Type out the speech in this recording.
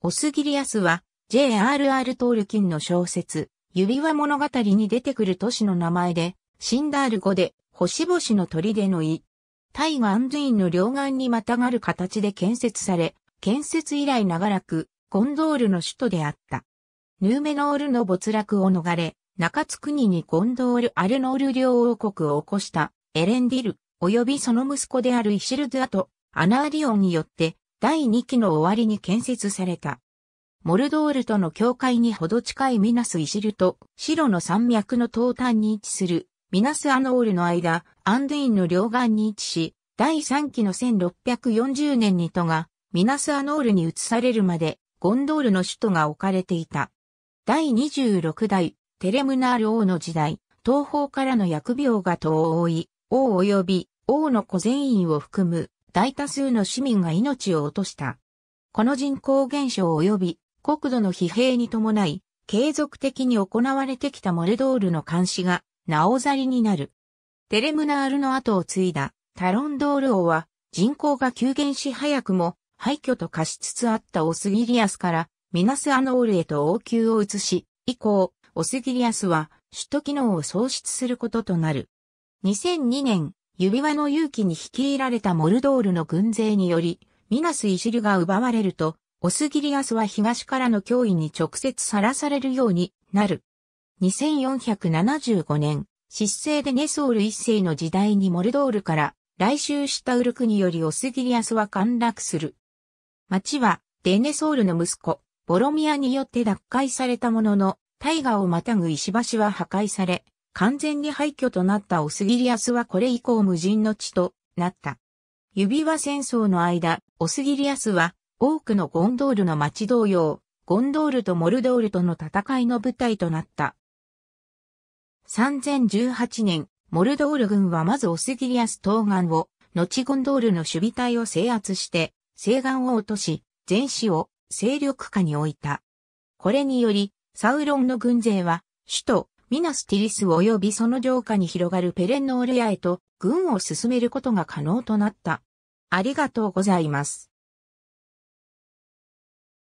オスギリアスは J.R.R. トールキンの小説、指輪物語に出てくる都市の名前で、シンダール語で、星々の砦の井。タイガ・ンドゥインの両岸にまたがる形で建設され、建設以来長らく、ゴンドールの首都であった。ヌーメノールの没落を逃れ、中津国にゴンドール・アルノール両王国を起こしたエレンディル、及びその息子であるイシルドゥアとアナーリオンによって第2期の終わりに建設された。モルドールとの境界にほど近いミナスイシルと白の山脈の東端に位置するミナスアノールの間、アンデインの両岸に位置し、第3期の1640年に都がミナスアノールに移されるまでゴンドールの首都が置かれていた。第26代テレムナール王の時代、東方からの薬病が遠い王及び王の小全員を含む大多数の市民が命を落とした。この人口減少及び国土の疲弊に伴い、継続的に行われてきたモルドールの監視が、なおざりになる。テレムナールの後を継いだタロンドール王は、人口が急減し早くも廃墟と化しつつあったオスギリアスからミナスアノールへと王宮を移し、以降、オスギリアスは首都機能を喪失することとなる。2002年、指輪の勇気に率いられたモルドールの軍勢により、ミナス・イシルが奪われると、オスギリアスは東からの脅威に直接さらされるようになる。2475年、失勢でネソール一世の時代にモルドールから来襲したウルクによりオスギリアスは陥落する。町はデネソールの息子、ボロミアによって奪回されたものの、大河をまたぐ石橋は破壊され、完全に廃墟となったオスギリアスはこれ以降無人の地となった。指輪戦争の間、オスギリアスは多くのゴンドールの町同様、ゴンドールとモルドールとの戦いの舞台となった。3018年、モルドール軍はまずオスギリアス東岸を、後ゴンドールの守備隊を制圧して、西岸を落とし、全市を勢力下に置いた。これにより、サウロンの軍勢は、首都ミナスティリス及びその城下に広がるペレンノールヤへと軍を進めることが可能となった。ありがとうございます。